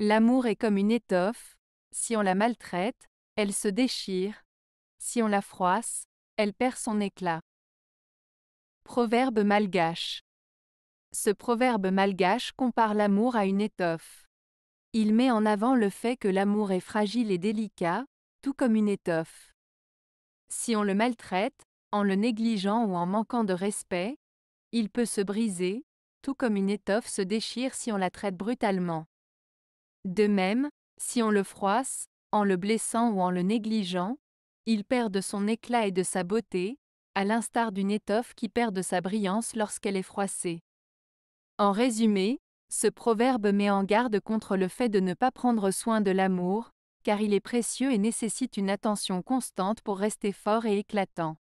L'amour est comme une étoffe, si on la maltraite, elle se déchire, si on la froisse, elle perd son éclat. Proverbe malgache. Ce proverbe malgache compare l'amour à une étoffe. Il met en avant le fait que l'amour est fragile et délicat, tout comme une étoffe. Si on le maltraite, en le négligeant ou en manquant de respect, il peut se briser, tout comme une étoffe se déchire si on la traite brutalement. De même, si on le froisse, en le blessant ou en le négligeant, il perd de son éclat et de sa beauté, à l'instar d'une étoffe qui perd de sa brillance lorsqu'elle est froissée. En résumé, ce proverbe met en garde contre le fait de ne pas prendre soin de l'amour, car il est précieux et nécessite une attention constante pour rester fort et éclatant.